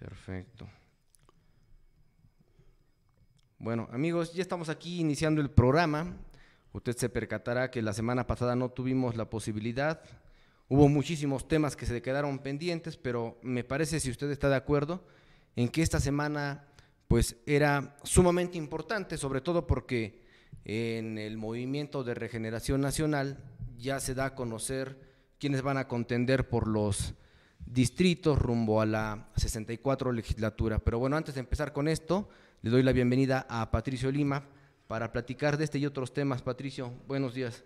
Perfecto. Bueno, amigos, ya estamos aquí iniciando el programa. Usted se percatará que la semana pasada no tuvimos la posibilidad. Hubo muchísimos temas que se quedaron pendientes, pero me parece, si usted está de acuerdo, en que esta semana pues era sumamente importante, sobre todo porque en el movimiento de regeneración nacional ya se da a conocer quiénes van a contender por los distritos rumbo a la 64 legislatura. Pero bueno, antes de empezar con esto, le doy la bienvenida a Patricio Lima para platicar de este y otros temas. Patricio, buenos días.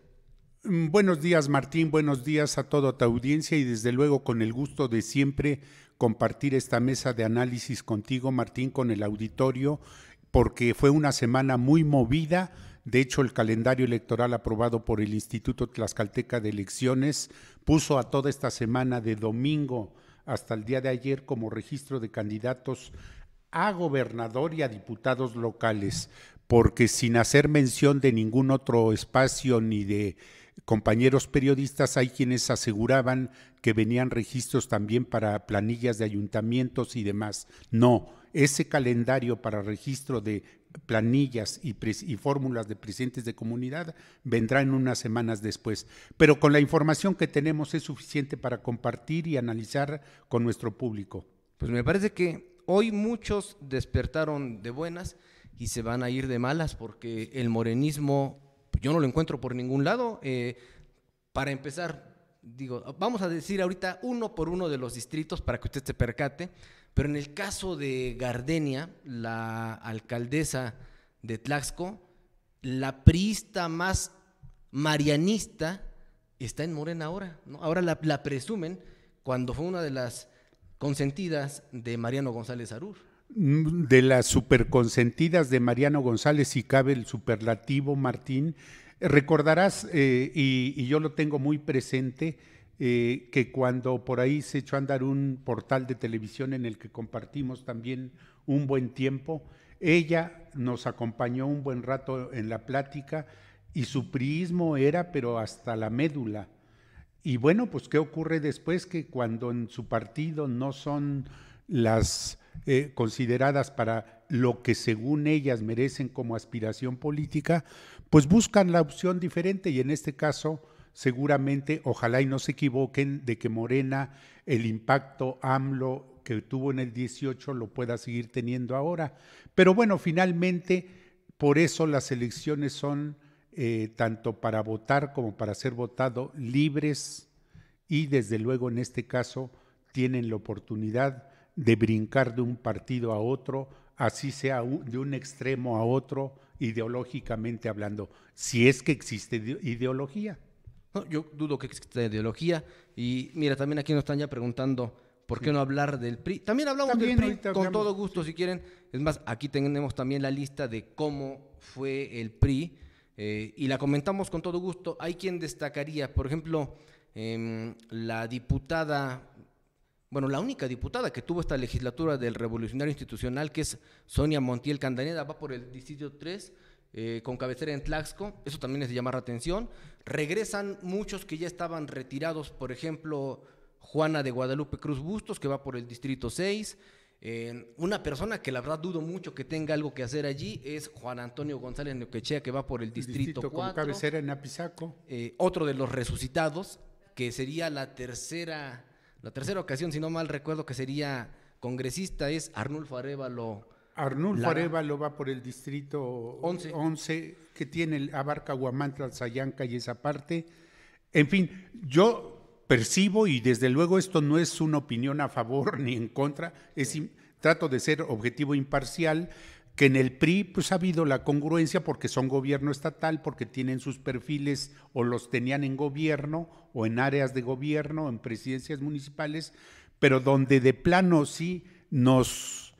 Mm, buenos días, Martín. Buenos días a toda tu audiencia y desde luego con el gusto de siempre compartir esta mesa de análisis contigo, Martín, con el auditorio, porque fue una semana muy movida de hecho, el calendario electoral aprobado por el Instituto Tlaxcalteca de Elecciones puso a toda esta semana de domingo hasta el día de ayer como registro de candidatos a gobernador y a diputados locales, porque sin hacer mención de ningún otro espacio ni de compañeros periodistas, hay quienes aseguraban que venían registros también para planillas de ayuntamientos y demás. No, ese calendario para registro de planillas y, fórmulas de presidentes de comunidad vendrán unas semanas después. Pero con la información que tenemos es suficiente para compartir y analizar con nuestro público. Pues me parece que hoy muchos despertaron de buenas y se van a ir de malas porque el morenismo yo no lo encuentro por ningún lado. Eh, para empezar, digo, vamos a decir ahorita uno por uno de los distritos para que usted se percate. Pero en el caso de Gardenia, la alcaldesa de Tlaxco, la priista más marianista está en Morena ahora. Ahora la, presumen cuando fue una de las consentidas de Mariano González Arur. Mm, de las superconsentidas de Mariano González, si cabe el superlativo, Martín, recordarás, eh, y, yo lo tengo muy presente, eh, que cuando por ahí se echó a andar un portal de televisión en el que compartimos también un buen tiempo, ella nos acompañó un buen rato en la plática y su prismo era pero hasta la médula. Y bueno, pues ¿qué ocurre después que cuando en su partido no son las eh, consideradas para lo que según ellas merecen como aspiración política, pues buscan la opción diferente y en este caso seguramente, ojalá y no se equivoquen, de que Morena, el impacto AMLO que tuvo en el 18 lo pueda seguir teniendo ahora. Pero bueno, finalmente, por eso las elecciones son eh, tanto para votar como para ser votado libres y desde luego en este caso tienen la oportunidad de brincar de un partido a otro, así sea de un extremo a otro, ideológicamente hablando, si es que existe ideología. No, yo dudo que exista ideología. Y mira, también aquí nos están ya preguntando por qué no hablar del PRI. También hablamos del PRI con todo gusto si quieren. Es más, aquí tenemos también la lista de cómo fue el PRI eh, y la comentamos con todo gusto. Hay quien destacaría, por ejemplo, em, la diputada, bueno, la única diputada que tuvo esta legislatura del Revolucionario Institucional, que es Sonia Montiel Candaneda, va por el distrito 3 eh, con cabecera en Tlaxco, eso también es de llamar la atención. Regresan muchos que ya estaban retirados, por ejemplo, Juana de Guadalupe Cruz Bustos, que va por el Distrito 6. una persona que la verdad dudo mucho que tenga algo que hacer allí es Juan Antonio González Neuquechea, que va por el Distrito, Con cabecera en Apizaco. Eh, otro de los resucitados, que sería la tercera, la tercera ocasión, si no mal recuerdo, que sería congresista, es Arnulfo Arevalo Arnulfo lo va por el distrito 11, que tiene, abarca Huamantla, Sayanca y esa parte. En fin, yo percibo, y desde luego esto no es una opinión a favor ni en contra, es, trato de ser objetivo imparcial, que en el PRI pues ha habido la congruencia porque son gobierno estatal, porque tienen sus perfiles o los tenían en gobierno o en áreas de gobierno, en presidencias municipales, pero donde de plano sí nos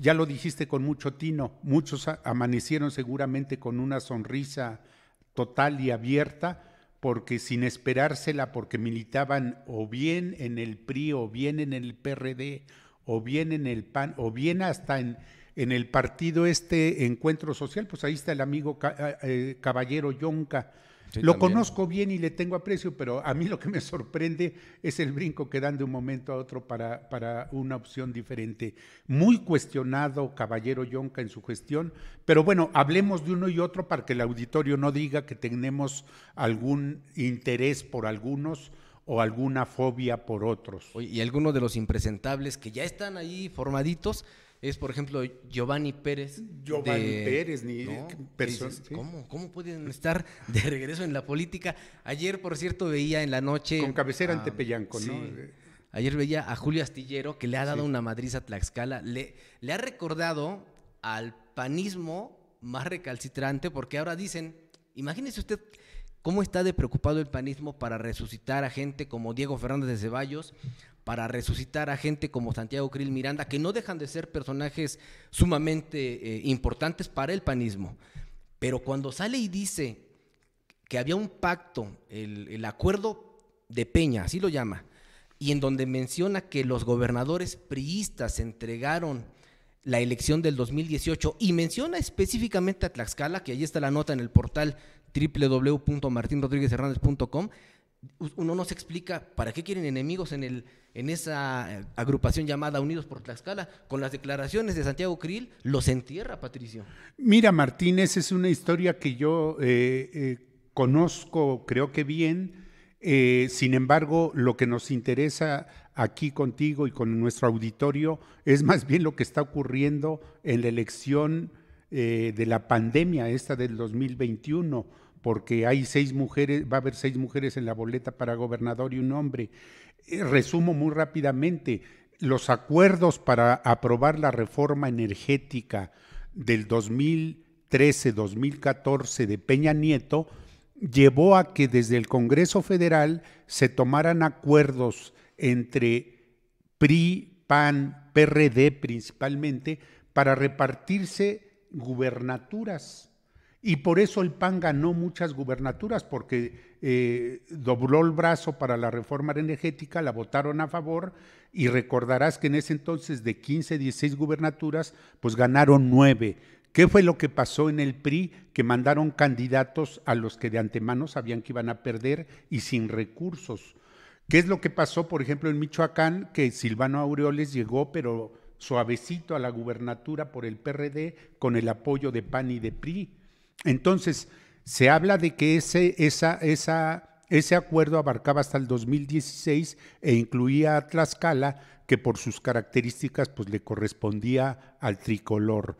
ya lo dijiste con mucho tino, muchos amanecieron seguramente con una sonrisa total y abierta, porque sin esperársela, porque militaban o bien en el PRI, o bien en el PRD, o bien en el PAN, o bien hasta en, en el partido este Encuentro Social, pues ahí está el amigo eh, eh, Caballero Yonca, lo conozco bien y le tengo aprecio, pero a mí lo que me sorprende es el brinco que dan de un momento a otro para, una opción diferente. Muy cuestionado Caballero Yonca en su gestión, pero bueno, hablemos de uno y otro para que el auditorio no diga que tenemos algún interés por algunos o alguna fobia por otros. y algunos de los impresentables que ya están ahí formaditos, es, por ejemplo, Giovanni Pérez. Giovanni Pérez, ni ¿no? ¿cómo, pueden estar de regreso en la política? Ayer, por cierto, veía en la noche. Con cabecera ¿no? Eh, Ayer veía a Julio Astillero que le ha dado una madriz a Tlaxcala. Le, le ha recordado al panismo más recalcitrante, porque ahora dicen, imagínese usted cómo está de preocupado el panismo para resucitar a gente como Diego Fernández de Ceballos, para resucitar a gente como Santiago Krill Miranda, que no dejan de ser personajes sumamente eh, importantes para el panismo. Pero cuando sale y dice que había un pacto, el, acuerdo de Peña, así lo llama, y en donde menciona que los gobernadores priistas entregaron la elección del 2018 y menciona específicamente a Tlaxcala, que ahí está la nota en el portal www.martinrodriguezhernández.com, uno no se explica para qué quieren enemigos en, el, en esa eh, agrupación llamada Unidos por Tlaxcala. Con las declaraciones de Santiago Krill, los entierra, Patricio. Mira, Martínez, es una historia que yo eh, eh, conozco, creo que bien. sin embargo, lo que nos interesa aquí contigo y con nuestro auditorio es más bien lo que está ocurriendo en la elección de la pandemia, esta del 2021 porque hay seis mujeres, va a haber seis mujeres en la boleta para gobernador y un hombre. Eh, resumo muy rápidamente, los acuerdos para aprobar la reforma energética del 2013-2014 de Peña Nieto llevó a que desde el Congreso Federal se tomaran acuerdos entre PRI, PAN, PRD principalmente, para repartirse gubernaturas y por eso el PAN ganó muchas gubernaturas, porque eh, dobló el brazo para la reforma energética, la votaron a favor y recordarás que en ese entonces de 15, 16 gubernaturas, pues ganaron 9. ¿Qué fue lo que pasó en el PRI? Que mandaron candidatos a los que de antemano sabían que iban a perder y sin recursos. ¿Qué es lo que pasó, por ejemplo, en Michoacán? Que Silvano Aureoles llegó, pero suavecito a la gubernatura por el PRD con el apoyo de PAN y de PRI entonces, se habla de que ese, ese acuerdo abarcaba hasta el 2016 e incluía a Tlaxcala, que por sus características pues, le correspondía al tricolor.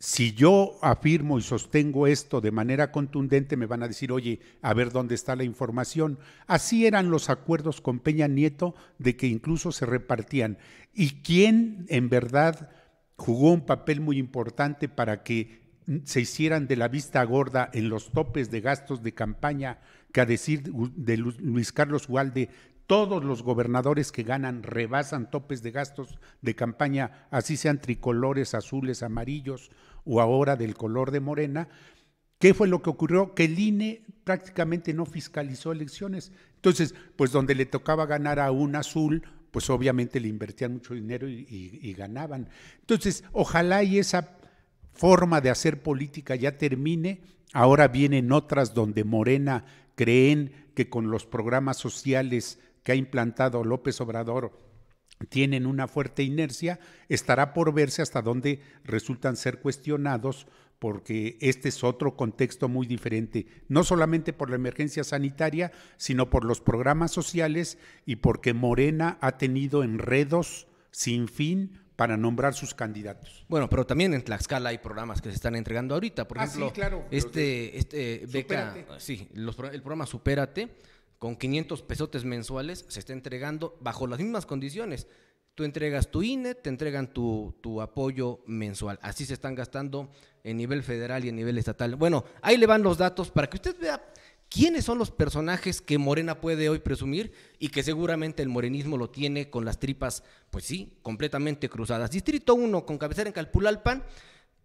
Si yo afirmo y sostengo esto de manera contundente, me van a decir, oye, a ver dónde está la información. Así eran los acuerdos con Peña Nieto, de que incluso se repartían. ¿Y quién en verdad jugó un papel muy importante para que se hicieran de la vista gorda en los topes de gastos de campaña que a decir de Luis Carlos Gualde, todos los gobernadores que ganan rebasan topes de gastos de campaña, así sean tricolores, azules, amarillos o ahora del color de morena. ¿Qué fue lo que ocurrió? Que el INE prácticamente no fiscalizó elecciones. Entonces, pues donde le tocaba ganar a un azul, pues obviamente le invertían mucho dinero y ganaban. Entonces, ojalá y esa forma de hacer política ya termine, ahora vienen otras donde Morena creen que con los programas sociales que ha implantado López Obrador tienen una fuerte inercia, estará por verse hasta dónde resultan ser cuestionados porque este es otro contexto muy diferente, no solamente por la emergencia sanitaria, sino por los programas sociales y porque Morena ha tenido enredos sin fin para nombrar sus candidatos. Bueno, pero también en Tlaxcala hay programas que se están entregando ahorita. Por ah, ejemplo, claro. este, este beca, sí, los, el programa Supérate, con 500 pesotes mensuales, se está entregando bajo las mismas condiciones. Tú entregas tu INE, te entregan tu, tu apoyo mensual. Así se están gastando en nivel federal y en nivel estatal. Bueno, ahí le van los datos para que usted vea ¿Quiénes son los personajes que Morena puede hoy presumir y que seguramente el morenismo lo tiene con las tripas, pues sí, completamente cruzadas? Distrito 1 con cabecera en Calpulalpan,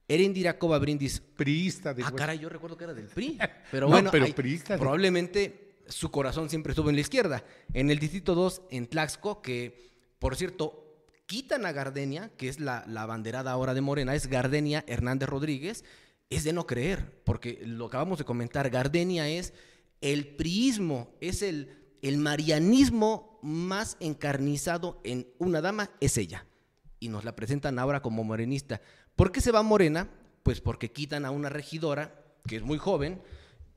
Erendira Brindis. Priista de Ah, caray, yo recuerdo que era del PRI. Pero bueno, probablemente su corazón siempre estuvo en la izquierda. En el distrito 2, en Tlaxco, que por cierto, quitan a Gardenia, que es la, la banderada ahora de Morena, es Gardenia Hernández Rodríguez. Es de no creer, porque lo acabamos de comentar, Gardenia es el priismo es el, el marianismo más encarnizado en una dama, es ella. Y nos la presentan ahora como morenista. ¿Por qué se va morena? Pues porque quitan a una regidora, que es muy joven,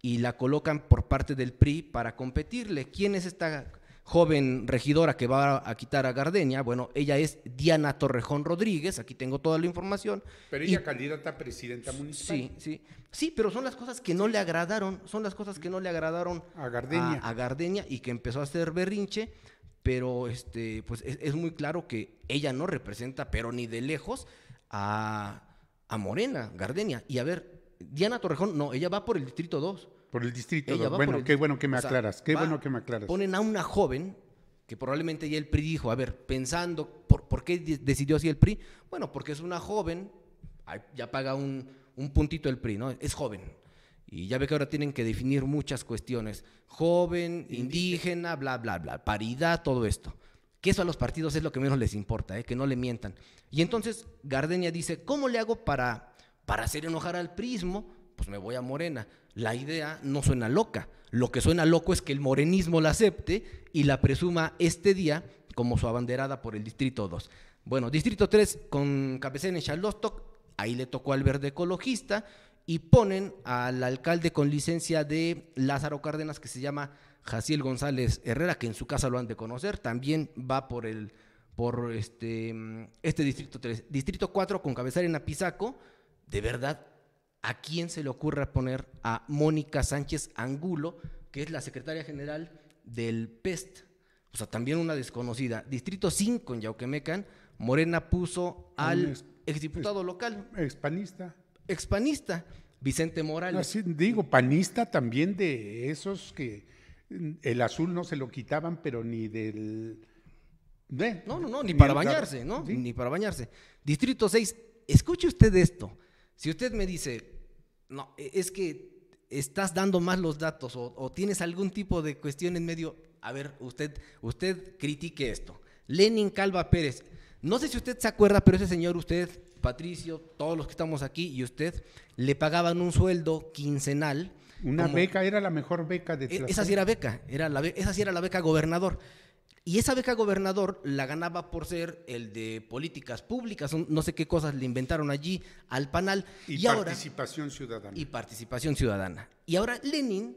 y la colocan por parte del PRI para competirle. ¿Quién es esta joven regidora que va a quitar a Gardenia, bueno, ella es Diana Torrejón Rodríguez, aquí tengo toda la información. Pero ella candidata a presidenta municipal. Sí, sí. Sí, pero son las cosas que no le agradaron, son las cosas que no le agradaron a Gardenia, a, Gardenia y que empezó a hacer berrinche, pero este, pues es, muy claro que ella no representa, pero ni de lejos, a, a Morena, Gardenia. Y a ver, Diana Torrejón, no, ella va por el distrito 2. Por el distrito. bueno, qué bueno que me aclaras. qué bueno que me aclaras. Ponen a una joven que probablemente ya el PRI dijo, a ver, pensando, ¿por, qué decidió así el PRI? Bueno, porque es una joven, ya paga un, un puntito el PRI, ¿no? Es joven. Y ya ve que ahora tienen que definir muchas cuestiones. Joven, indígena, bla, bla, bla, paridad, todo esto. Que eso a los partidos es lo que menos les importa, ¿eh? que no le mientan. Y entonces Gardenia dice, ¿cómo le hago para, para hacer enojar al prismo? pues me voy a Morena. La idea no suena loca. Lo que suena loco es que el morenismo la acepte y la presuma este día como su abanderada por el Distrito 2. Bueno, Distrito 3 con cabecera en Chalostoc, ahí le tocó al verde ecologista y ponen al alcalde con licencia de Lázaro Cárdenas que se llama Jaciel González Herrera, que en su casa lo han de conocer, también va por el por este, este distrito 3. Distrito 4 con cabecera en Apizaco, de verdad ¿a quién se le ocurra poner a Mónica Sánchez Angulo, que es la secretaria general del PEST? O sea, también una desconocida. Distrito 5 en Yauquemecan, Morena puso al exdiputado local. Expanista. Expanista, Vicente Morales. digo, panista también de esos que mm, el azul no se lo quitaban, pero ni del... no, no, no, ni, para bañarse, ¿no? Ni para bañarse. Distrito 6, escuche usted esto. Si usted me dice, no, e-, es que estás dando más los datos o, tienes algún tipo de cuestión en medio, a ver, usted, usted critique esto. Lenin Calva Pérez, no sé si usted se acuerda, pero ese señor, usted, Patricio, todos los que estamos aquí y usted, le pagaban un sueldo quincenal. Una beca era la mejor beca de Tlaxcala. E-, esa sí era beca, era la, esa sí era la beca gobernador. Y esa beca gobernador la ganaba por ser el de políticas públicas, no sé qué cosas le inventaron allí al panal. Y, participación ciudadana. Y participación ciudadana. Y ahora Lenin,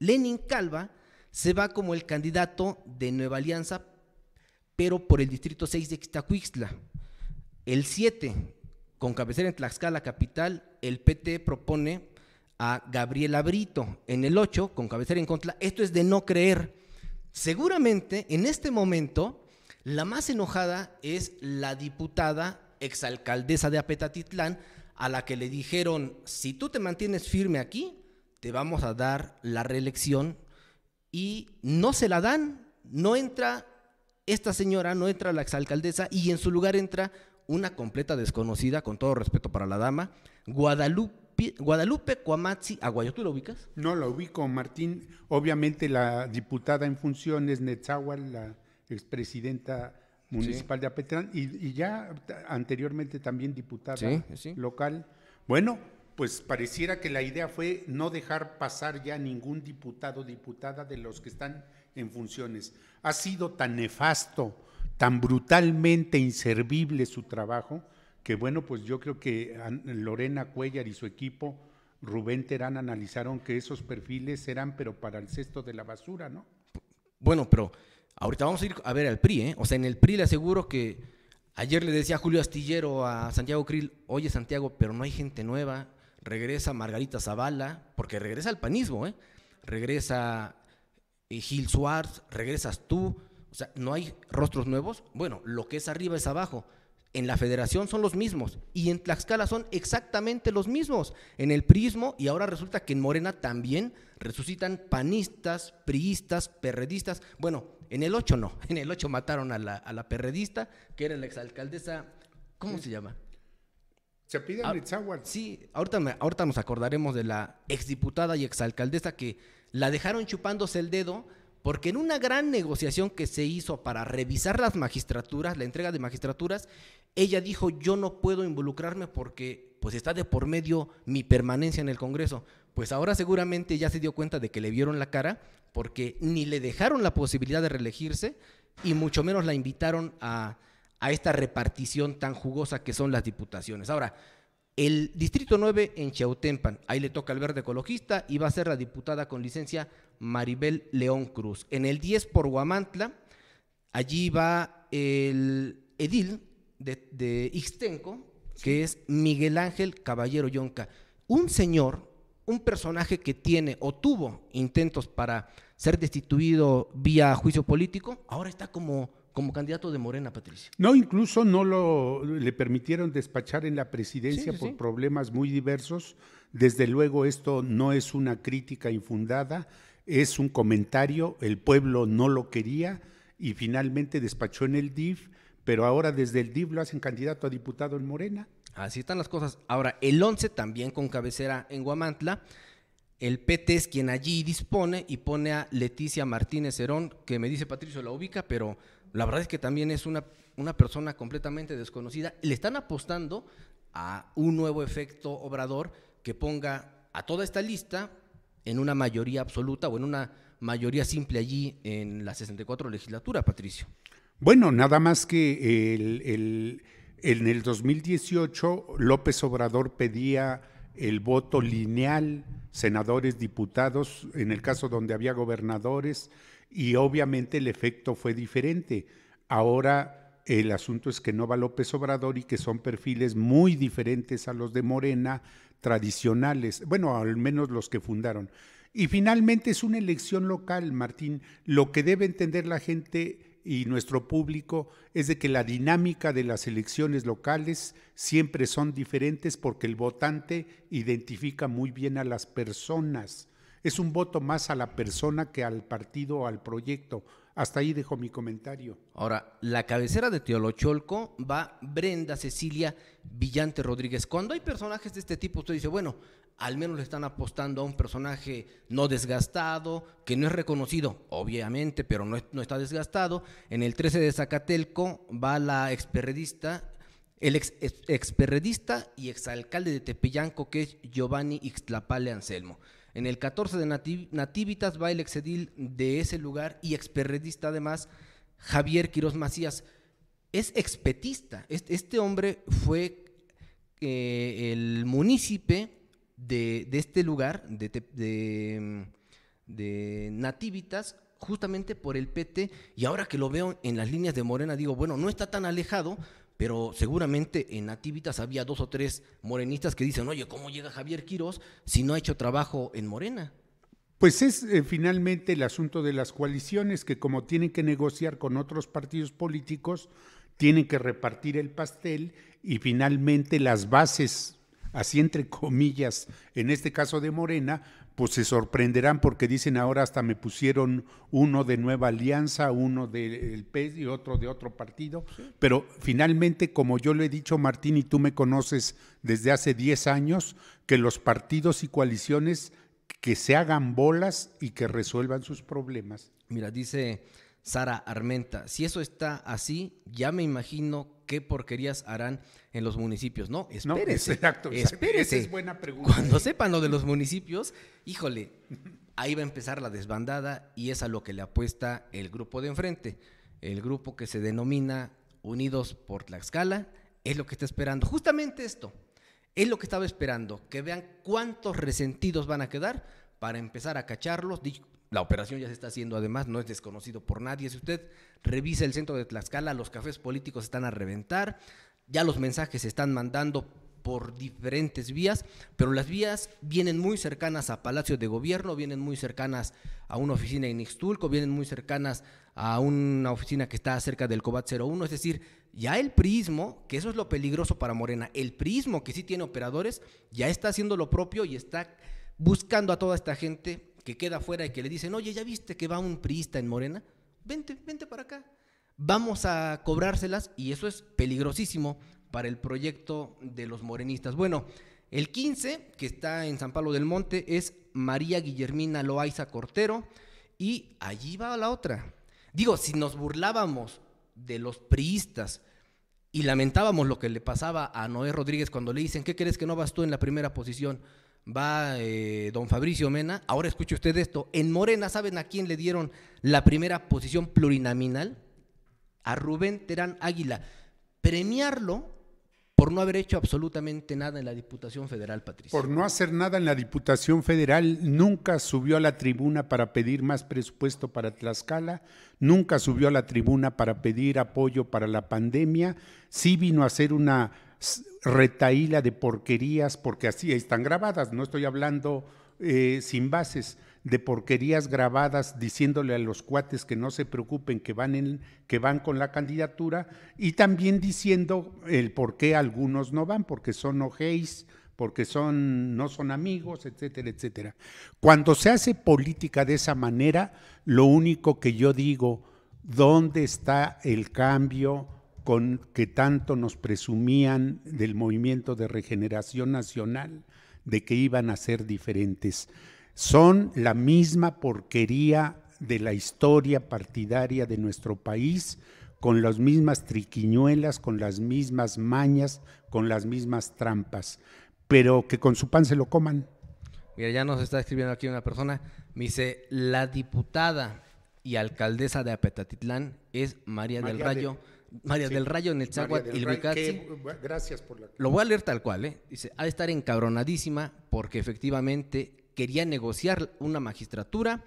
Lenin Calva, se va como el candidato de Nueva Alianza, pero por el distrito 6 de Ixtacuixla. El 7, con cabecera en Tlaxcala capital, el PT propone a Gabriel Abrito. En el 8, con cabecera en contra, esto es de no creer Seguramente en este momento la más enojada es la diputada exalcaldesa de Apetatitlán, a la que le dijeron, si tú te mantienes firme aquí, te vamos a dar la reelección y no se la dan, no entra esta señora, no entra la exalcaldesa y en su lugar entra una completa desconocida, con todo respeto para la dama, Guadalupe. Guadalupe Cuamazzi Aguayo, ¿tú lo ubicas? No, la ubico, Martín. Obviamente la diputada en funciones, Netzahual, la expresidenta municipal de Apetrán, y, ya anteriormente también diputada local. Bueno, pues pareciera que la idea fue no dejar pasar ya ningún diputado, diputada de los que están en funciones. Ha sido tan nefasto, tan brutalmente inservible su trabajo, que bueno, pues yo creo que Lorena Cuellar y su equipo, Rubén Terán, analizaron que esos perfiles eran, pero para el cesto de la basura, ¿no? Bueno, pero ahorita vamos a ir a ver al PRI, ¿eh? O sea, en el PRI le aseguro que ayer le decía Julio Astillero a Santiago Krill, oye Santiago, pero no hay gente nueva, regresa Margarita Zavala, porque regresa al panismo, ¿eh? Regresa eh, Gil Suárez, regresas tú, o sea, no hay rostros nuevos. Bueno, lo que es arriba es abajo en la federación son los mismos y en Tlaxcala son exactamente los mismos. En el prismo y ahora resulta que en Morena también resucitan panistas, priistas, perredistas. Bueno, en el 8 no, en el 8 mataron a la, perredista, que era la exalcaldesa, ¿cómo se llama? Se pide ah, Sí, ahorita nos acordaremos de la exdiputada y exalcaldesa que la dejaron chupándose el dedo porque en una gran negociación que se hizo para revisar las magistraturas, la entrega de magistraturas, ella dijo, yo no puedo involucrarme porque pues está de por medio mi permanencia en el Congreso. Pues ahora seguramente ya se dio cuenta de que le vieron la cara porque ni le dejaron la posibilidad de reelegirse y mucho menos la invitaron a, a esta repartición tan jugosa que son las diputaciones. Ahora, el Distrito 9 en Chautempan, ahí le toca al verde ecologista y va a ser la diputada con licencia Maribel León Cruz. En el 10 por Huamantla, allí va el edil de, de Ixtenco, que es Miguel Ángel Caballero Yonca. Un señor, un personaje que tiene o tuvo intentos para ser destituido vía juicio político, ahora está como como candidato de Morena, Patricia. No, incluso no lo le permitieron despachar en la presidencia por problemas muy diversos. Desde luego esto no es una crítica infundada, es un comentario, el pueblo no lo quería y finalmente despachó en el DIF, pero ahora desde el DIF lo hacen candidato a diputado en Morena. Así están las cosas. Ahora, el 11 también con cabecera en Guamantla. El PT es quien allí dispone y pone a Leticia Martínez Herón, que me dice Patricio la ubica, pero la verdad es que también es una, persona completamente desconocida. Le están apostando a un nuevo efecto obrador que ponga a toda esta lista en una mayoría absoluta o en una mayoría simple allí en la 64 legislatura, Patricio. Bueno, nada más que en el 2018 López Obrador pedía el voto lineal, senadores, diputados, en el caso donde había gobernadores, y obviamente el efecto fue diferente. Ahora el asunto es que no va López Obrador y que son perfiles muy diferentes a los de Morena tradicionales, bueno, al menos los que fundaron. Y finalmente es una elección local, Martín. Lo que debe entender la gente y nuestro público es de que la dinámica de las elecciones locales siempre son diferentes porque el votante identifica muy bien a las personas es un voto más a la persona que al partido o al proyecto. Hasta ahí dejo mi comentario. Ahora, la cabecera de Teolocholco va Brenda Cecilia Villante Rodríguez. Cuando hay personajes de este tipo, usted dice, bueno, al menos le están apostando a un personaje no desgastado, que no es reconocido, obviamente, pero no, está desgastado. En el 13 de Zacatelco va la experredista, el experredista y exalcalde de Tepeyanco, que es Giovanni Ixtlapale Anselmo. En el 14 de Nativitas va el exedil de ese lugar y experredista además, Javier Quirós Macías. Es expetista. Este hombre fue eh, el munícipe de, este lugar, de, de, de Nativitas, justamente por el PT. Y ahora que lo veo en las líneas de Morena, digo, bueno, no está tan alejado pero seguramente en Nativitas había dos o tres morenistas que dicen, oye, ¿cómo llega Javier Quirós si no ha hecho trabajo en Morena? Pues es eh, finalmente el asunto de las coaliciones que como tienen que negociar con otros partidos políticos, tienen que repartir el pastel y finalmente las bases, así entre comillas, en este caso de Morena, pues se sorprenderán porque dicen ahora hasta me pusieron uno de Nueva Alianza, uno del PES y otro de otro partido. Pero finalmente, como yo le he dicho, Martín, y tú me conoces desde hace 10 años, que los partidos y coaliciones que se hagan bolas y que resuelvan sus problemas. Mira, dice Sara Armenta. Si eso está así, ya me imagino qué porquerías harán en los municipios. No, espérese. exacto, espérese. es buena pregunta. Cuando ¿eh? sepan lo de los municipios, híjole, ahí va a empezar la desbandada y es a lo que le apuesta el grupo de enfrente. El grupo que se denomina Unidos por Tlaxcala es lo que está esperando. Justamente esto. Es lo que estaba esperando, que vean cuántos resentidos van a quedar para empezar a cacharlos, la operación ya se está haciendo, además, no es desconocido por nadie. Si usted revisa el centro de Tlaxcala, los cafés políticos están a reventar, ya los mensajes se están mandando por diferentes vías, pero las vías vienen muy cercanas a Palacio de Gobierno, vienen muy cercanas a una oficina en Ixtulco, vienen muy cercanas a una oficina que está cerca del COBAT 01, es decir, ya el prismo, que eso es lo peligroso para Morena, el prismo que sí tiene operadores, ya está haciendo lo propio y está buscando a toda esta gente que queda fuera y que le dicen, oye, ¿ya viste que va un priista en Morena? Vente, vente para acá. Vamos a cobrárselas y eso es peligrosísimo para el proyecto de los morenistas. Bueno, el 15, que está en San Pablo del Monte, es María Guillermina Loaiza Cortero y allí va la otra. Digo, si nos burlábamos de los priistas y lamentábamos lo que le pasaba a Noé Rodríguez cuando le dicen, ¿qué crees que no vas tú en la primera posición? va eh, don Fabricio Mena. Ahora escuche usted esto. En Morena, ¿saben a quién le dieron la primera posición plurinaminal? A Rubén Terán Águila. Premiarlo por no haber hecho absolutamente nada en la Diputación Federal, Patricia. Por no hacer nada en la Diputación Federal, nunca subió a la tribuna para pedir más presupuesto para Tlaxcala, nunca subió a la tribuna para pedir apoyo para la pandemia, sí vino a hacer una retaíla de porquerías, porque así están grabadas, no estoy hablando eh, sin bases, de porquerías grabadas diciéndole a los cuates que no se preocupen, que van, en, que van con la candidatura, y también diciendo el por qué algunos no van, porque son ojéis, porque son, no son amigos, etcétera, etcétera. Cuando se hace política de esa manera, lo único que yo digo, ¿dónde está el cambio? con que tanto nos presumían del movimiento de regeneración nacional, de que iban a ser diferentes. Son la misma porquería de la historia partidaria de nuestro país, con las mismas triquiñuelas, con las mismas mañas, con las mismas trampas, pero que con su pan se lo coman. Mira, ya nos está escribiendo aquí una persona, me dice, la diputada y alcaldesa de Apetatitlán es María, del Rayo. María del Rayo en el Chaguat y Gracias por la. Lo voy a leer tal cual, ¿eh? Dice: ha de estar encabronadísima porque efectivamente quería negociar una magistratura.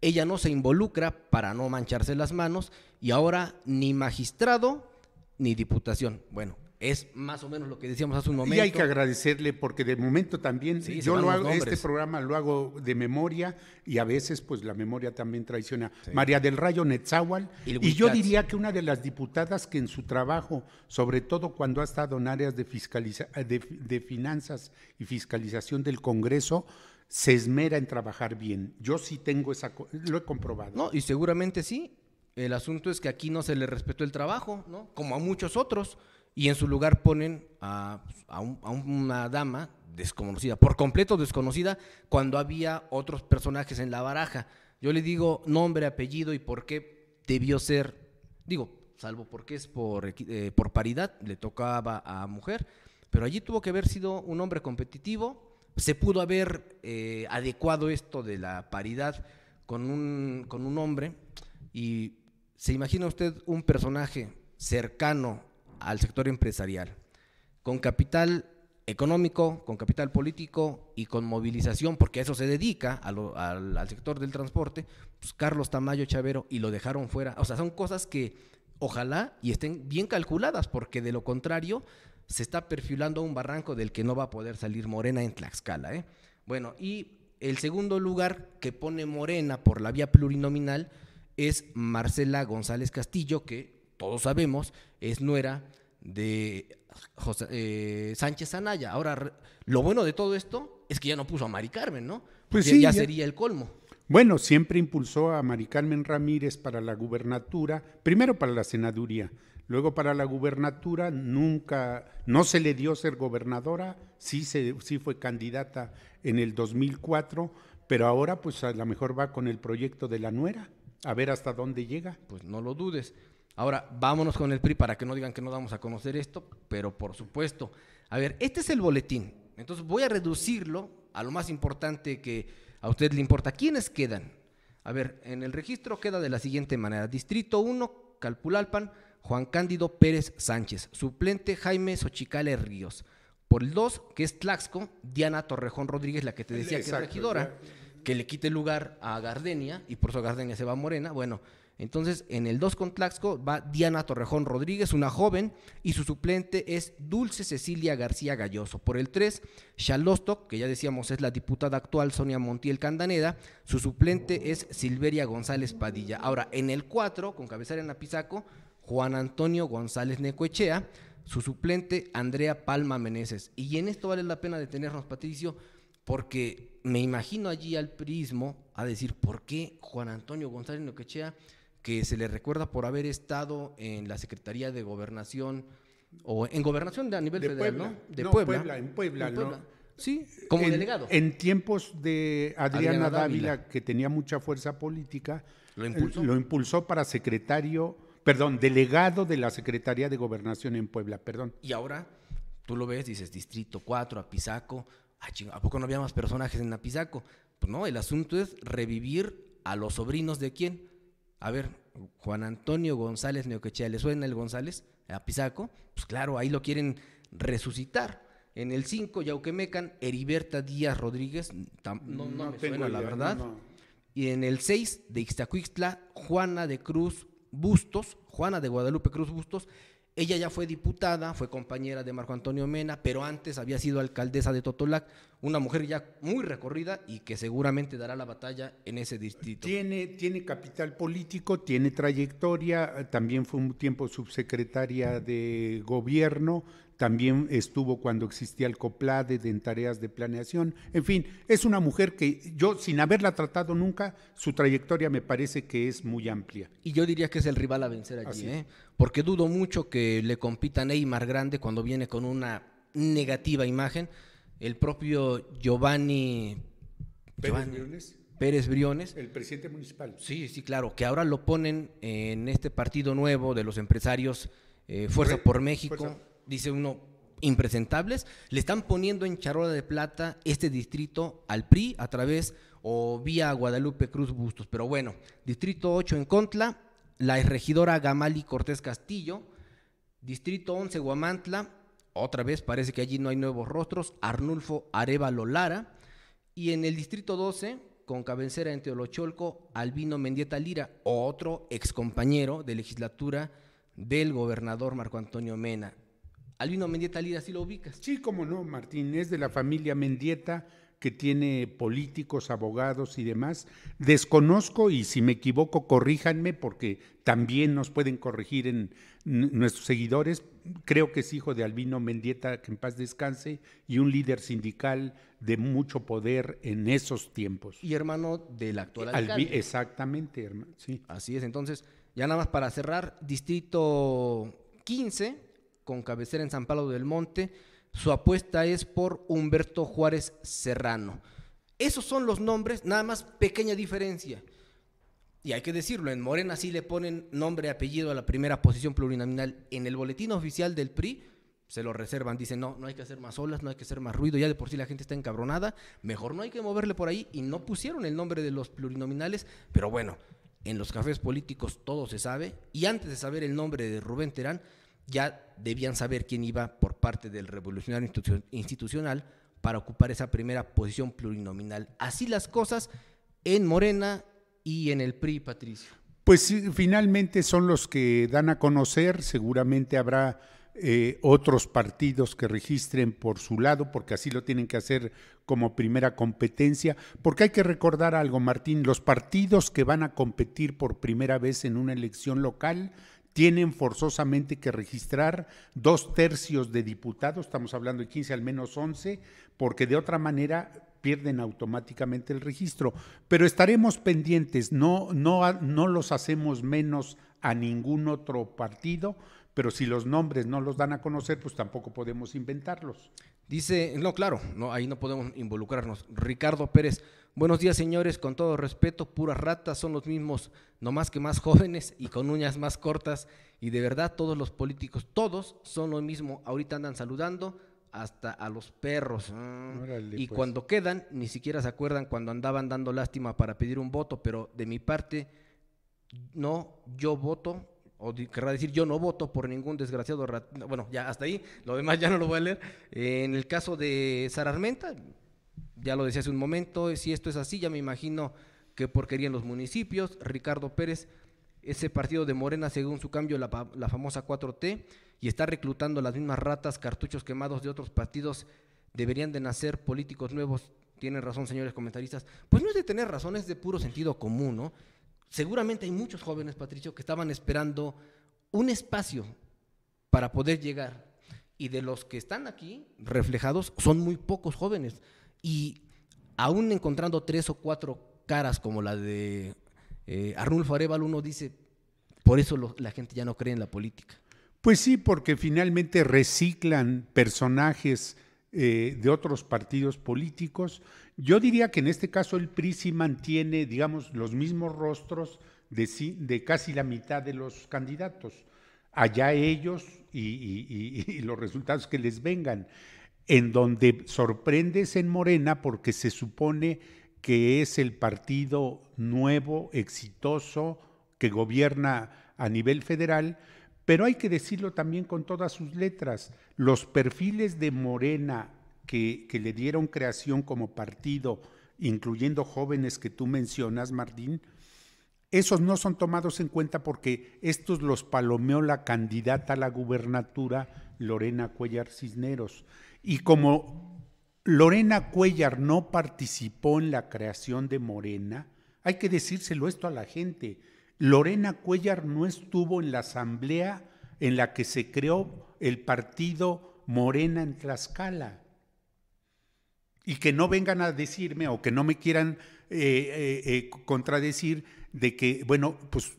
Ella no se involucra para no mancharse las manos y ahora ni magistrado ni diputación. Bueno, es más o menos lo que decíamos hace un momento. Y hay que agradecerle porque de momento también yo lo hago, este programa lo hago de memoria y a veces pues la memoria también traiciona. María del Rayo Netzahual y, yo diría que una de las diputadas que en su trabajo, sobre todo cuando ha estado en áreas de, fiscaliza de, de finanzas y fiscalización del Congreso, se esmera en trabajar bien. Yo sí tengo esa, lo he comprobado. No, y seguramente sí. El asunto es que aquí no se le respetó el trabajo, ¿no? Como a muchos otros y en su lugar ponen a, una dama desconocida, por completo desconocida, cuando había otros personajes en la baraja. Yo le digo nombre, apellido y por qué debió ser, digo, salvo porque es por, eh, paridad, le tocaba a mujer, pero allí tuvo que haber sido un hombre competitivo, se pudo haber eh, adecuado esto de la paridad con un, con un hombre y se imagina usted un personaje cercano al sector empresarial, con capital económico, con capital político y con movilización, porque a eso se dedica al, sector del transporte, pues Carlos Tamayo Chavero y lo dejaron fuera. O sea, son cosas que ojalá y estén bien calculadas, porque de lo contrario se está perfilando un barranco del que no va a poder salir Morena en Tlaxcala. ¿eh? Bueno, y el segundo lugar que pone Morena por la vía plurinominal es Marcela González Castillo, que todos sabemos, es nuera de José, eh, Sánchez Anaya. Ahora, lo bueno de todo esto es que ya no puso a Mari Carmen, ¿no? Pues sí, ya, sería el colmo. Bueno, siempre impulsó a Mari Carmen Ramírez para la gubernatura, primero para la senaduría, luego para la gubernatura, nunca, no se le dio ser gobernadora, sí, se, sí fue candidata en el 2004, pero ahora pues a lo mejor va con el proyecto de la nuera, a ver hasta dónde llega. Pues no lo dudes. Ahora, vámonos con el PRI para que no digan que no vamos a conocer esto, pero por supuesto. A ver, este es el boletín. Entonces voy a reducirlo a lo más importante que a usted le importa. ¿Quiénes quedan? A ver, en el registro queda de la siguiente manera. Distrito 1, Calpulalpan, Juan Cándido Pérez Sánchez. Suplente, Jaime Xochicale Ríos. Por el 2, que es Tlaxco, Diana Torrejón Rodríguez, la que te decía que es regidora, que le quite lugar a Gardenia, y por eso Gardenia se va a Morena. Bueno, entonces, en el 2 con Tlaxco va Diana Torrejón Rodríguez, una joven, y su suplente es Dulce Cecilia García Galloso. Por el 3, Shalostok, que ya decíamos es la diputada actual Sonia Montiel Candaneda, su suplente es Silveria González Padilla. Ahora, en el 4, con Cabezaria en Juan Antonio González Necoechea, su suplente Andrea Palma Meneses. Y en esto vale la pena detenernos, Patricio, porque me imagino allí al prismo a decir por qué Juan Antonio González Necoechea que se le recuerda por haber estado en la Secretaría de Gobernación o en Gobernación a nivel de federal, Puebla. ¿no? De Puebla. En Puebla, en Puebla. ¿no? Sí, como delegado. En tiempos de Adriana, Dávila, que tenía mucha fuerza política, lo eh, impulsó, lo impulsó para secretario, perdón, delegado de la Secretaría de Gobernación en Puebla, perdón. Y ahora tú lo ves, dices Distrito 4, Apizaco, ah, ¿a poco no había más personajes en Apizaco? Pues no, el asunto es revivir a los sobrinos de quién? a ver, Juan Antonio González Neoquechea, ¿le suena el González a Pisaco? Pues claro, ahí lo quieren resucitar. En el 5, Yauquemecan, Heriberta Díaz Rodríguez, no, no, me suena, la verdad. y en el 6, de Ixtacuixtla, Juana de Cruz Bustos, Juana de Guadalupe Cruz Bustos, ella ya fue diputada, fue compañera de Marco Antonio Mena, pero antes había sido alcaldesa de Totolac, una mujer ya muy recorrida y que seguramente dará la batalla en ese distrito. Tiene, tiene capital político, tiene trayectoria, también fue un tiempo subsecretaria de gobierno, también estuvo cuando existía el COPLADE en tareas de planeación. En fin, es una mujer que yo, sin haberla tratado nunca, su trayectoria me parece que es muy amplia. Y yo diría que es el rival a vencer allí, ¿eh? porque dudo mucho que le compita Neymar Grande cuando viene con una negativa imagen. El propio Giovanni. ¿Pérez Briones? El presidente municipal. Sí, sí, claro, que ahora lo ponen en este partido nuevo de los empresarios eh, Fuerza por México dice uno, impresentables, le están poniendo en charola de plata este distrito al PRI a través o vía Guadalupe Cruz Bustos. Pero bueno, distrito 8 en Contla, la regidora Gamali Cortés Castillo, distrito 11 Guamantla, otra vez parece que allí no hay nuevos rostros, Arnulfo Arevalo Lara, y en el distrito 12, con cabecera en Teolocholco, Albino Mendieta Lira, otro excompañero de legislatura del gobernador Marco Antonio Mena. Albino Mendieta Lira, así lo ubicas? Sí, cómo no, Martín, es de la familia Mendieta que tiene políticos, abogados y demás. Desconozco y si me equivoco, corríjanme porque también nos pueden corregir en nuestros seguidores. Creo que es hijo de Albino Mendieta, que en paz descanse, y un líder sindical de mucho poder en esos tiempos. Y hermano del actual alcalde. exactamente, hermano. Sí. Así es, entonces, ya nada más para cerrar, distrito 15 con cabecera en San Pablo del Monte. Su apuesta es por Humberto Juárez Serrano. Esos son los nombres, nada más pequeña diferencia. Y hay que decirlo, en Morena sí le ponen nombre y apellido a la primera posición plurinominal. En el boletín oficial del PRI se lo reservan, dicen, no, no hay que hacer más olas, no hay que hacer más ruido, ya de por sí la gente está encabronada, mejor no hay que moverle por ahí y no pusieron el nombre de los plurinominales, pero bueno, en los cafés políticos todo se sabe y antes de saber el nombre de Rubén Terán, ya debían saber quién iba por parte del revolucionario institucional para ocupar esa primera posición plurinominal. Así las cosas en Morena y en el PRI, Patricio. Pues finalmente son los que dan a conocer, seguramente habrá eh, otros partidos que registren por su lado, porque así lo tienen que hacer como primera competencia, porque hay que recordar algo, Martín, los partidos que van a competir por primera vez en una elección local, tienen forzosamente que registrar dos tercios de diputados, estamos hablando de 15, al menos 11, porque de otra manera pierden automáticamente el registro. Pero estaremos pendientes, no, no, no los hacemos menos a ningún otro partido, pero si los nombres no los dan a conocer, pues tampoco podemos inventarlos. Dice, no, claro, no, ahí no podemos involucrarnos. Ricardo Pérez, buenos días señores, con todo respeto, puras ratas son los mismos, no más que más jóvenes y con uñas más cortas. Y de verdad todos los políticos, todos son lo mismo. Ahorita andan saludando hasta a los perros. Mm, y pues. cuando quedan, ni siquiera se acuerdan cuando andaban dando lástima para pedir un voto, pero de mi parte, no, yo voto o querrá decir yo no voto por ningún desgraciado ratón, bueno ya hasta ahí lo demás ya no lo voy a leer en el caso de Sara Armenta ya lo decía hace un momento si esto es así ya me imagino que porquería en los municipios Ricardo Pérez ese partido de Morena según su cambio la, famosa 4T y está reclutando las mismas ratas cartuchos quemados de otros partidos deberían de nacer políticos nuevos tienen razón señores comentaristas pues no es de tener razón es de puro sentido común no seguramente hay muchos jóvenes, Patricio, que estaban esperando un espacio para poder llegar. Y de los que están aquí reflejados, son muy pocos jóvenes. Y aún encontrando tres o cuatro caras como la de eh, Arnulfo Areval, uno dice, por eso la gente ya no cree en la política. Pues sí, porque finalmente reciclan personajes eh, de otros partidos políticos. Yo diría que en este caso el PRI sí mantiene, digamos, los mismos rostros de, casi la mitad de los candidatos. Allá ellos y, y los resultados que les vengan. En donde sorprendes en Morena porque se supone que es el partido nuevo, exitoso, que gobierna a nivel federal, pero hay que decirlo también con todas sus letras, los perfiles de Morena que, que le dieron creación como partido, incluyendo jóvenes que tú mencionas, Martín, esos no son tomados en cuenta porque estos los palomeó la candidata a la gubernatura, Lorena Cuellar Cisneros. Y como Lorena Cuellar no participó en la creación de Morena, hay que decírselo esto a la gente. Lorena Cuellar no estuvo en la asamblea en la que se creó el partido Morena en Tlaxcala. Y que no vengan a decirme o que no me quieran eh, eh, eh, contradecir de que, bueno, pues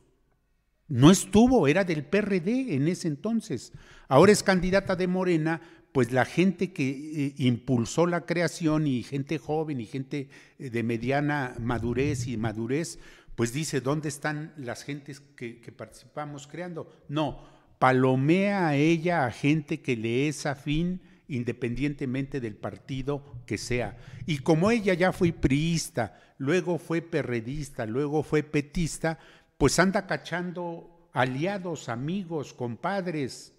no estuvo, era del PRD en ese entonces. Ahora es candidata de Morena, pues la gente que impulsó la creación y gente joven y gente de mediana madurez y madurez, pues dice, ¿dónde están las gentes que, participamos creando? No, palomea a ella a gente que le es afín independientemente del partido que sea. Y como ella ya fue priista, luego fue perredista, luego fue petista, pues anda cachando aliados, amigos, compadres,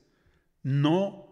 no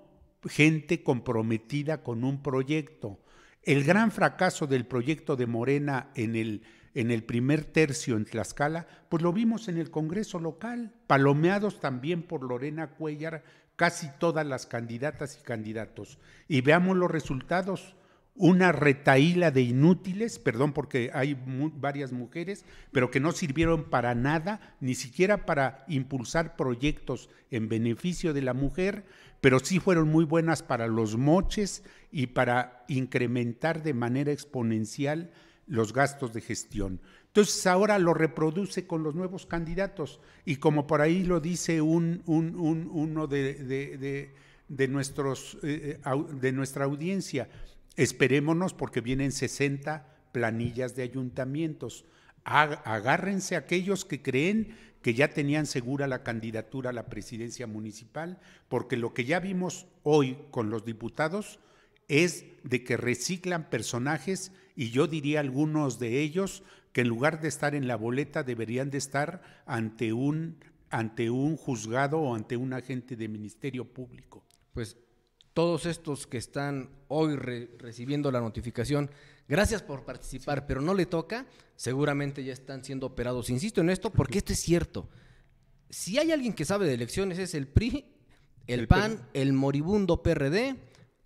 gente comprometida con un proyecto. El gran fracaso del proyecto de Morena en el en el primer tercio en Tlaxcala, pues lo vimos en el Congreso local, palomeados también por Lorena Cuellar, casi todas las candidatas y candidatos. Y veamos los resultados. Una retaíla de inútiles, perdón porque hay varias mujeres, pero que no sirvieron para nada, ni siquiera para impulsar proyectos en beneficio de la mujer, pero sí fueron muy buenas para los moches y para incrementar de manera exponencial los gastos de gestión. Entonces ahora lo reproduce con los nuevos candidatos y como por ahí lo dice un, uno de, nuestros, eh, eh, de nuestra audiencia, esperémonos porque vienen 60 planillas de ayuntamientos. Agárrense aquellos que creen que ya tenían segura la candidatura a la presidencia municipal, porque lo que ya vimos hoy con los diputados es de que reciclan personajes y yo diría algunos de ellos que en lugar de estar en la boleta deberían de estar ante un, ante un juzgado o ante un agente de Ministerio Público. Pues todos estos que están hoy recibiendo la notificación, gracias por participar, pero no le toca, seguramente ya están siendo operados. Insisto en esto porque esto es cierto. Si hay alguien que sabe de elecciones es el PRI, el, PAN, el moribundo PRD,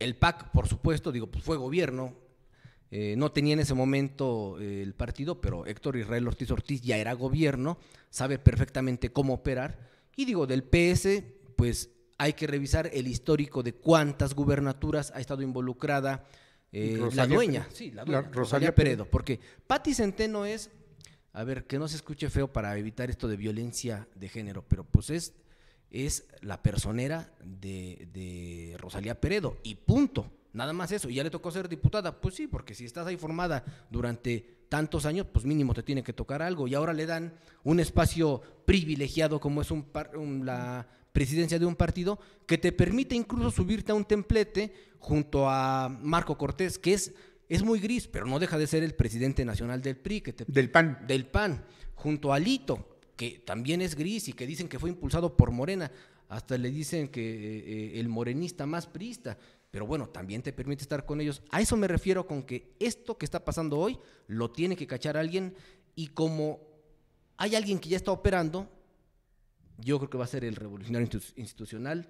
el PAC, por supuesto, digo, pues fue gobierno, eh, no tenía en ese momento eh, el partido, pero Héctor Israel Ortiz Ortiz ya era gobierno, sabe perfectamente cómo operar. Y digo, del PS, pues hay que revisar el histórico de cuántas gubernaturas ha estado involucrada eh, la dueña, sí, la dueña, Peredo, porque Pati Centeno es, a ver, que no se escuche feo para evitar esto de violencia de género, pero pues es, es la personera de, de Rosalía Peredo, y punto. Nada más eso. Y ya le tocó ser diputada. Pues sí, porque si estás ahí formada durante tantos años, pues mínimo te tiene que tocar algo. Y ahora le dan un espacio privilegiado como es un, la presidencia de un partido que te permite incluso subirte a un templete junto a Marco Cortés, que es, es muy gris, pero no deja de ser el presidente nacional del PRI. Que del PAN. Del PAN, junto a Lito, que también es gris y que dicen que fue impulsado por Morena. Hasta le dicen que eh, eh, el morenista más priista pero bueno, también te permite estar con ellos. A eso me refiero con que esto que está pasando hoy lo tiene que cachar alguien y como hay alguien que ya está operando, yo creo que va a ser el revolucionario institucional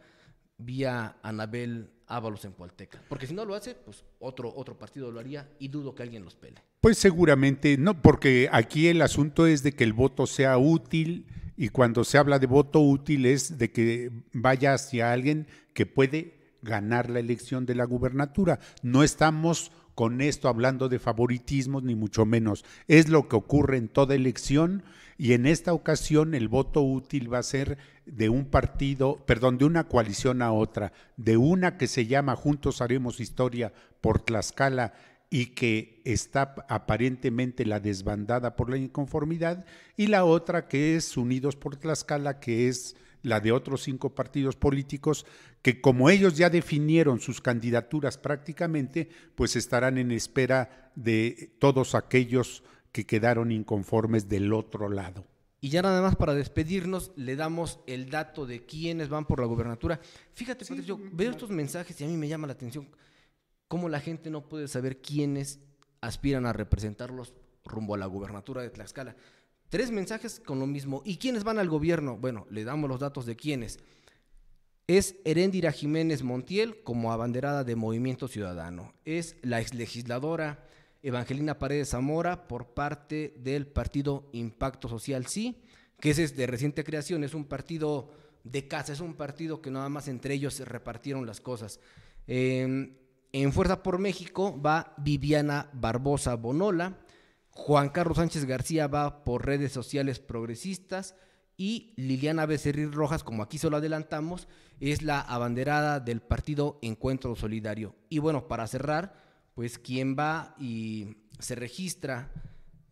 vía Anabel Ábalos en Pualteca. Porque si no lo hace, pues otro, otro partido lo haría y dudo que alguien los pele. Pues seguramente no, porque aquí el asunto es de que el voto sea útil y cuando se habla de voto útil es de que vaya hacia alguien que puede ganar la elección de la gubernatura. No estamos con esto hablando de favoritismos, ni mucho menos. Es lo que ocurre en toda elección y en esta ocasión el voto útil va a ser de un partido, perdón, de una coalición a otra, de una que se llama Juntos Haremos Historia por Tlaxcala y que está aparentemente la desbandada por la inconformidad, y la otra que es Unidos por Tlaxcala, que es la de otros cinco partidos políticos, que como ellos ya definieron sus candidaturas prácticamente, pues estarán en espera de todos aquellos que quedaron inconformes del otro lado. Y ya nada más para despedirnos, le damos el dato de quiénes van por la gubernatura. Fíjate, yo veo estos mensajes y a mí me llama la atención cómo la gente no puede saber quiénes aspiran a representarlos rumbo a la gubernatura de Tlaxcala. Tres mensajes con lo mismo. ¿Y quiénes van al gobierno? Bueno, le damos los datos de quiénes. Es Herendira Jiménez Montiel como abanderada de Movimiento Ciudadano. Es la exlegisladora Evangelina Paredes Zamora por parte del partido Impacto Social Sí, que es de reciente creación, es un partido de casa, es un partido que nada más entre ellos se repartieron las cosas. Em, en Fuerza por México va Viviana Barbosa Bonola, Juan Carlos Sánchez García va por redes sociales progresistas y Liliana Becerril Rojas, como aquí solo adelantamos, es la abanderada del partido Encuentro Solidario. Y bueno, para cerrar, pues quien va y se registra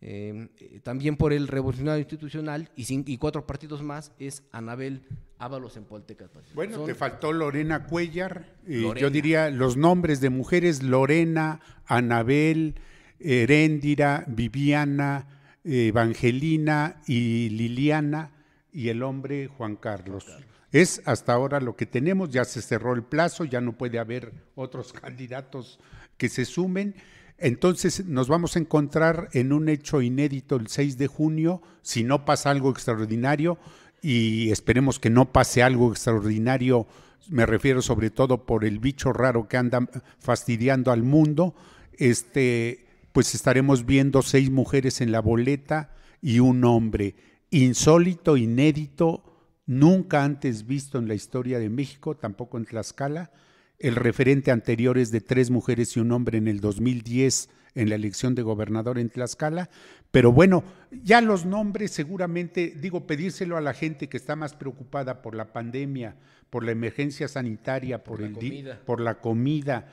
em, también por el Revolucionario Institucional y, y, cuatro partidos más es Anabel Ábalos en Poltecas. Bueno, te faltó Lorena Cuellar, yo diría los nombres de mujeres, Lorena, Anabel. Heréndira, Viviana, Evangelina y Liliana y el hombre Juan Carlos. Juan Carlos. Es hasta ahora lo que tenemos, ya se cerró el plazo, ya no puede haber otros candidatos que se sumen. Entonces nos vamos a encontrar en un hecho inédito el 6 de junio, si no pasa algo extraordinario, y esperemos que no pase algo extraordinario, me refiero sobre todo por el bicho raro que anda fastidiando al mundo, este, pues estaremos viendo seis mujeres en la boleta y un hombre. Insólito, inédito, nunca antes visto en la historia de México, tampoco en Tlaxcala. El referente anterior es de tres mujeres y un hombre en el 2010 en la elección de gobernador en Tlaxcala. Pero bueno, ya los nombres seguramente, digo, pedírselo a la gente que está más preocupada por la pandemia, por la emergencia sanitaria, por, el por la comida,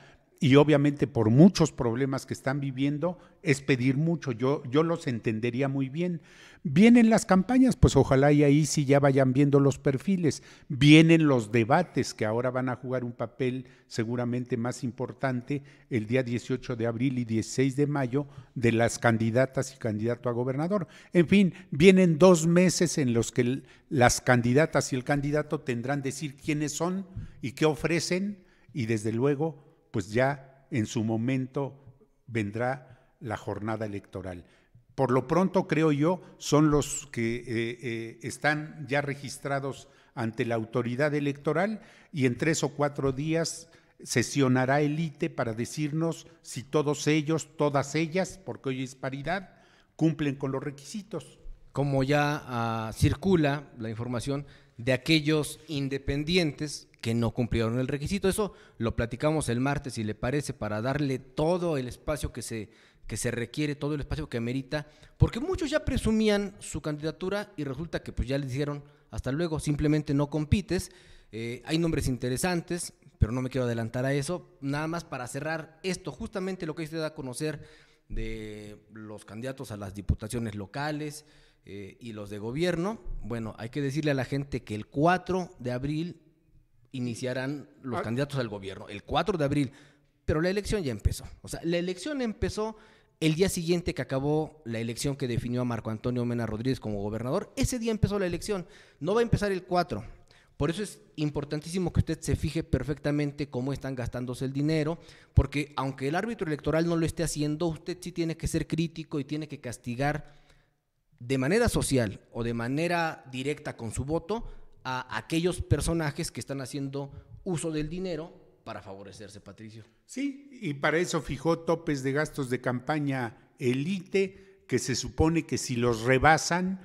y obviamente por muchos problemas que están viviendo, es pedir mucho. Yo, yo los entendería muy bien. Vienen las campañas, pues ojalá y ahí sí ya vayan viendo los perfiles. Vienen los debates que ahora van a jugar un papel seguramente más importante el día 18 de abril y 16 de mayo de las candidatas y candidato a gobernador. En fin, vienen dos meses en los que las candidatas y el candidato tendrán decir quiénes son y qué ofrecen y desde luego pues ya en su momento vendrá la jornada electoral. Por lo pronto, creo yo, son los que eh, eh, están ya registrados ante la autoridad electoral y en tres o cuatro días sesionará ITE para decirnos si todos ellos, todas ellas, porque hoy es paridad, cumplen con los requisitos. Como ya ah, circula la información, de aquellos independientes que no cumplieron el requisito. Eso lo platicamos el martes, si le parece, para darle todo el espacio que se, que se requiere, todo el espacio que merita, porque muchos ya presumían su candidatura y resulta que pues ya le dijeron, hasta luego, simplemente no compites. Eh, hay nombres interesantes, pero no me quiero adelantar a eso. Nada más para cerrar esto, justamente lo que usted da a conocer de los candidatos a las diputaciones locales, eh, y los de gobierno, bueno, hay que decirle a la gente que el 4 de abril iniciarán los ah. candidatos al gobierno, el 4 de abril, pero la elección ya empezó. O sea, la elección empezó el día siguiente que acabó la elección que definió a Marco Antonio Mena Rodríguez como gobernador, ese día empezó la elección, no va a empezar el 4. Por eso es importantísimo que usted se fije perfectamente cómo están gastándose el dinero, porque aunque el árbitro electoral no lo esté haciendo, usted sí tiene que ser crítico y tiene que castigar de manera social o de manera directa con su voto a aquellos personajes que están haciendo uso del dinero para favorecerse, Patricio. Sí, y para eso fijó topes de gastos de campaña elite que se supone que si los rebasan,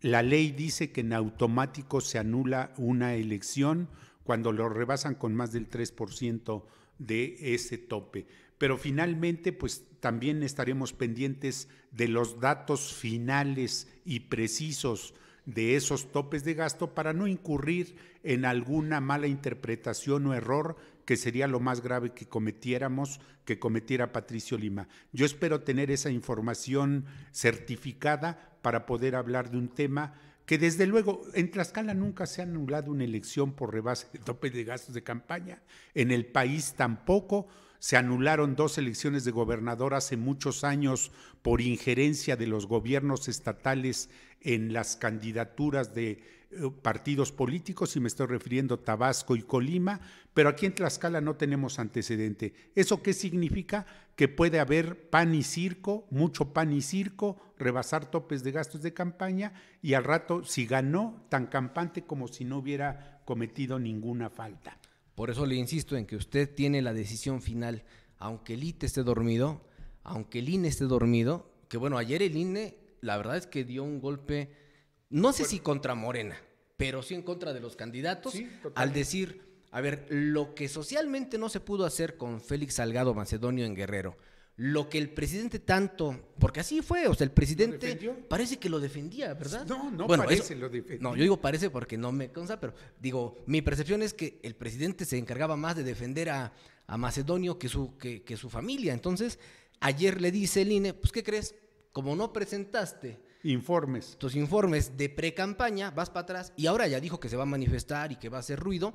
la ley dice que en automático se anula una elección cuando lo rebasan con más del 3% de ese tope pero finalmente pues también estaremos pendientes de los datos finales y precisos de esos topes de gasto para no incurrir en alguna mala interpretación o error que sería lo más grave que cometiéramos, que cometiera Patricio Lima. Yo espero tener esa información certificada para poder hablar de un tema que desde luego en Tlaxcala nunca se ha anulado una elección por rebase de tope de gastos de campaña, en el país tampoco, se anularon dos elecciones de gobernador hace muchos años por injerencia de los gobiernos estatales en las candidaturas de eh, partidos políticos, y me estoy refiriendo a Tabasco y Colima, pero aquí en Tlaxcala no tenemos antecedente. ¿Eso qué significa? Que puede haber pan y circo, mucho pan y circo, rebasar topes de gastos de campaña y al rato, si ganó, tan campante como si no hubiera cometido ninguna falta. Por eso le insisto en que usted tiene la decisión final, aunque el ITE esté dormido, aunque el INE esté dormido, que bueno, ayer el INE, la verdad es que dio un golpe, no sé si contra Morena, pero sí en contra de los candidatos, al decir, a ver, lo que socialmente no se pudo hacer con Félix Salgado Macedonio en Guerrero, lo que el presidente tanto, porque así fue, o sea, el presidente parece que lo defendía, ¿verdad? No, no parece lo defendía. No, yo digo parece porque no me consta, pero digo, mi percepción es que el presidente se encargaba más de defender a, Macedonio que su, que, su familia. Entonces, ayer le dice el INE, pues, ¿qué crees? Como no presentaste informes. Tus informes de pre-campaña, vas para atrás y ahora ya dijo que se va a manifestar y que va a hacer ruido,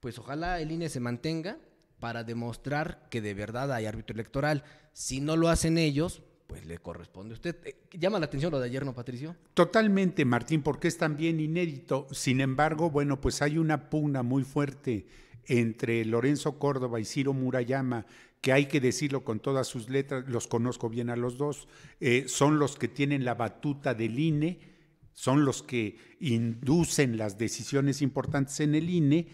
pues ojalá el INE se mantenga para demostrar que de verdad hay árbitro electoral. Si no lo hacen ellos, pues le corresponde a usted. Eh, ¿Llama la atención lo de ayer, no, Patricio? Totalmente, Martín, porque es también inédito. Sin embargo, bueno, pues hay una pugna muy fuerte entre Lorenzo Córdoba y Ciro Murayama, que hay que decirlo con todas sus letras, los conozco bien a los dos, eh, son los que tienen la batuta del INE, son los que inducen las decisiones importantes en el INE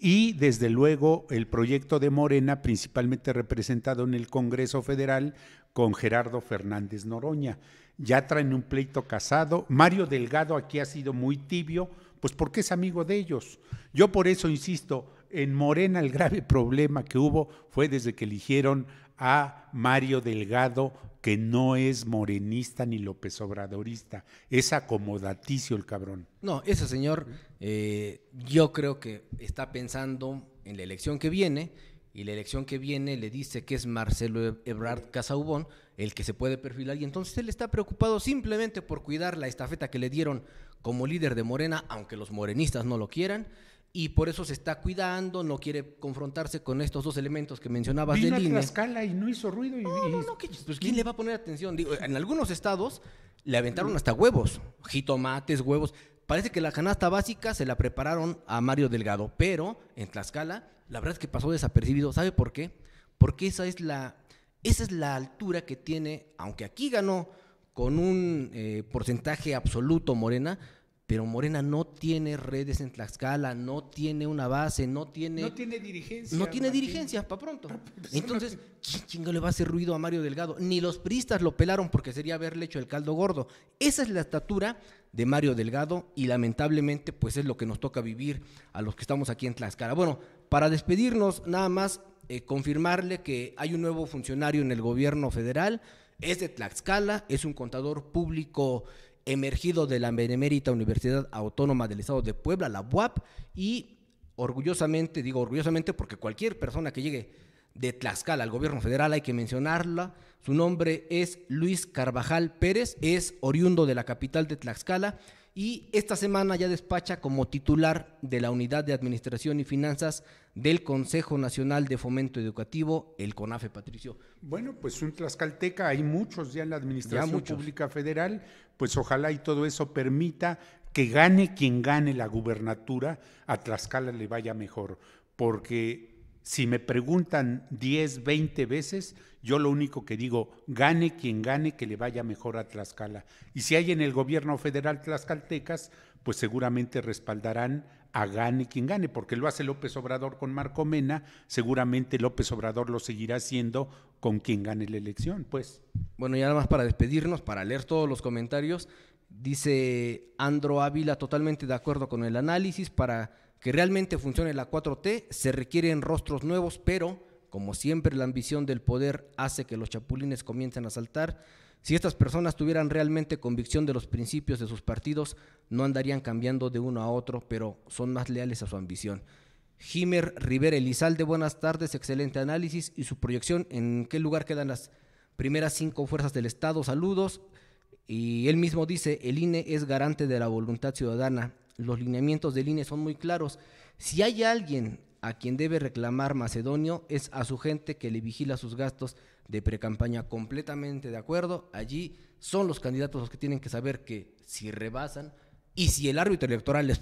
y desde luego el proyecto de Morena, principalmente representado en el Congreso Federal con Gerardo Fernández Noroña. Ya traen un pleito casado. Mario Delgado aquí ha sido muy tibio, pues porque es amigo de ellos. Yo por eso insisto, en Morena el grave problema que hubo fue desde que eligieron a Mario Delgado, que no es morenista ni López Obradorista, es acomodaticio el cabrón. No, ese señor eh, yo creo que está pensando en la elección que viene y la elección que viene le dice que es Marcelo Ebrard Casaubón el que se puede perfilar y entonces él está preocupado simplemente por cuidar la estafeta que le dieron como líder de Morena, aunque los morenistas no lo quieran, y por eso se está cuidando, no quiere confrontarse con estos dos elementos que mencionabas de línea. Tlaxcala y no hizo ruido. no, no, pues, ¿quién le va a poner atención? en algunos estados le aventaron hasta huevos, jitomates, huevos. Parece que la canasta básica se la prepararon a Mario Delgado, pero en Tlaxcala la verdad es que pasó desapercibido. ¿Sabe por qué? Porque esa es la, esa es la altura que tiene, aunque aquí ganó con un eh, porcentaje absoluto Morena, pero Morena no tiene redes en Tlaxcala, no tiene una base, no tiene... No tiene dirigencia. No tiene dirigencia, para pronto. Entonces, ¿quién, le va a hacer ruido a Mario Delgado? Ni los priistas lo pelaron porque sería haberle hecho el caldo gordo. Esa es la estatura de Mario Delgado y lamentablemente pues es lo que nos toca vivir a los que estamos aquí en Tlaxcala. Bueno, para despedirnos, nada más eh, confirmarle que hay un nuevo funcionario en el gobierno federal, es de Tlaxcala, es un contador público emergido de la Benemérita Universidad Autónoma del Estado de Puebla, la UAP, y orgullosamente, digo orgullosamente porque cualquier persona que llegue de Tlaxcala al gobierno federal hay que mencionarla, su nombre es Luis Carvajal Pérez, es oriundo de la capital de Tlaxcala, y esta semana ya despacha como titular de la Unidad de Administración y Finanzas del Consejo Nacional de Fomento Educativo, el CONAFE Patricio. Bueno, pues un Tlaxcalteca, hay muchos ya en la Administración Pública Federal, pues ojalá y todo eso permita que gane quien gane la gubernatura, a Tlaxcala le vaya mejor, porque si me preguntan 10, 20 veces, yo lo único que digo, gane quien gane, que le vaya mejor a Tlaxcala. Y si hay en el gobierno federal tlaxcaltecas, pues seguramente respaldarán a gane quien gane, porque lo hace López Obrador con Marco Mena, seguramente López Obrador lo seguirá haciendo con quien gane la elección, pues. Bueno, y nada más para despedirnos, para leer todos los comentarios, dice Andro Ávila, totalmente de acuerdo con el análisis, para que realmente funcione la 4T, se requieren rostros nuevos, pero como siempre la ambición del poder hace que los chapulines comiencen a saltar. Si estas personas tuvieran realmente convicción de los principios de sus partidos, no andarían cambiando de uno a otro, pero son más leales a su ambición. Jimer Rivera Elizalde, buenas tardes, excelente análisis y su proyección. ¿En qué lugar quedan las primeras cinco fuerzas del Estado? Saludos. Y él mismo dice, el INE es garante de la voluntad ciudadana los lineamientos de línea son muy claros. Si hay alguien a quien debe reclamar Macedonio es a su gente que le vigila sus gastos de pre-campaña Completamente de acuerdo. Allí son los candidatos los que tienen que saber que si rebasan y si el árbitro electoral les,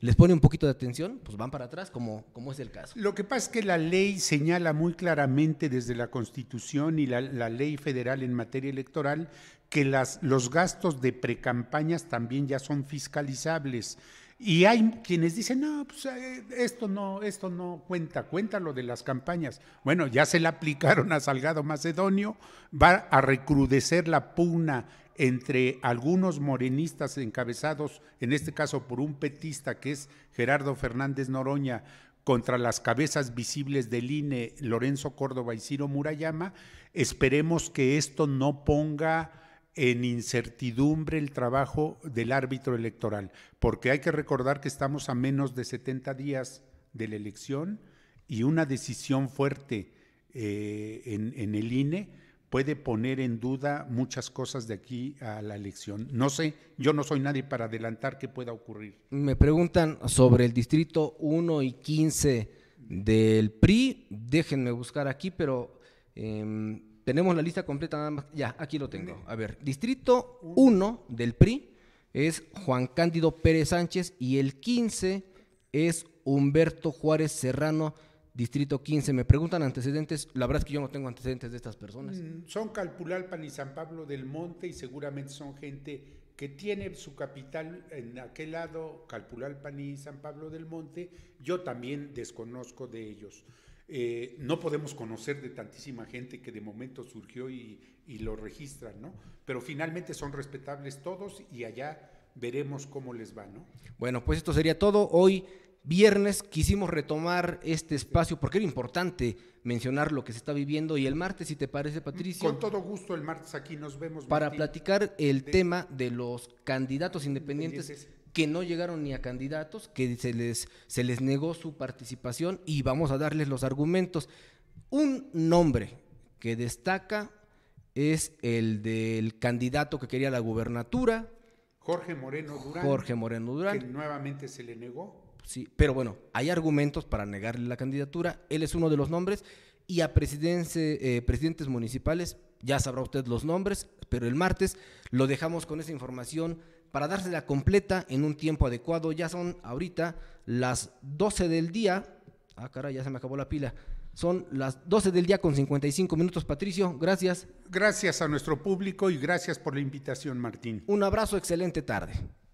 les pone un poquito de atención, pues van para atrás, como, como es el caso. Lo que pasa es que la ley señala muy claramente desde la Constitución y la, la ley federal en materia electoral que las, los gastos de precampañas también ya son fiscalizables. Y hay quienes dicen, no, pues eh, esto no, esto no cuenta, cuenta lo de las campañas. Bueno, ya se le aplicaron a Salgado Macedonio, va a recrudecer la pugna entre algunos morenistas encabezados, en este caso por un petista que es Gerardo Fernández Noroña, contra las cabezas visibles del INE, Lorenzo Córdoba y Ciro Murayama, esperemos que esto no ponga en incertidumbre el trabajo del árbitro electoral, porque hay que recordar que estamos a menos de 70 días de la elección y una decisión fuerte eh, en, el INE puede poner en duda muchas cosas de aquí a la elección. No sé, yo no soy nadie para adelantar qué pueda ocurrir. Me preguntan sobre el distrito 1 y 15 del PRI, déjenme buscar aquí, pero... Em, tenemos la lista completa nada más. Ya, aquí lo tengo. A ver, distrito 1 del PRI es Juan Cándido Pérez Sánchez y el 15 es Humberto Juárez Serrano, distrito 15. Me preguntan antecedentes, la verdad es que yo no tengo antecedentes de estas personas. Mm. Son Calpulalpan y San Pablo del Monte y seguramente son gente que tiene su capital en aquel lado, Calpulalpan y San Pablo del Monte. Yo también desconozco de ellos. Eh, no podemos conocer de tantísima gente que de momento surgió y, lo registran, ¿no? Pero finalmente son respetables todos y allá veremos cómo les va, ¿no? Bueno, pues esto sería todo. Hoy viernes quisimos retomar este espacio porque era importante mencionar lo que se está viviendo y el martes, si te parece, Patricio. Con todo gusto el martes aquí nos vemos. Para platicar el tema de los candidatos independientes que no llegaron ni a candidatos, que se les, se les negó su participación y vamos a darles los argumentos. Un nombre que destaca es el del candidato que quería la gubernatura. Jorge Moreno Durán. Jorge Moreno Durán. Que nuevamente se le negó. Sí, pero bueno, hay argumentos para negarle la candidatura. Él es uno de los nombres. Y a eh, presidentes municipales, ya sabrá usted los nombres, pero el martes lo dejamos con esa información para dársela completa en un tiempo adecuado. Ya son ahorita las 12 del día. Ah, caray, ya se me acabó la pila. Son las 12 del día con 55 minutos, Patricio. Gracias. Gracias a nuestro público y gracias por la invitación, Martín. Un abrazo, excelente tarde.